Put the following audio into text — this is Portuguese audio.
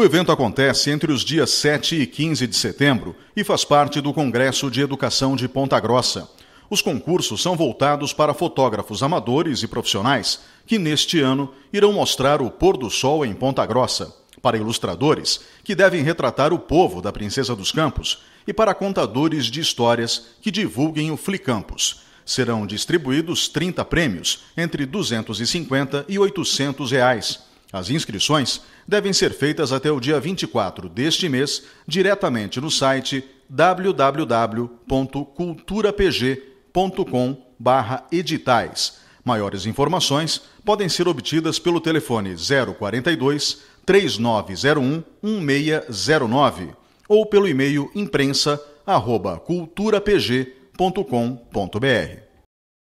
O evento acontece entre os dias 7 e 15 de setembro e faz parte do Congresso de Educação de Ponta Grossa. Os concursos são voltados para fotógrafos amadores e profissionais que, neste ano, irão mostrar o pôr do sol em Ponta Grossa, para ilustradores que devem retratar o povo da Princesa dos Campos e para contadores de histórias que divulguem o Flicampus. Serão distribuídos 30 prêmios, entre R$ 250 e R$ 800. Reais as inscrições devem ser feitas até o dia 24 deste mês diretamente no site www.culturapg.com/editais. Maiores informações podem ser obtidas pelo telefone 042 3901 1609 ou pelo e-mail imprensa@culturapg.com.br.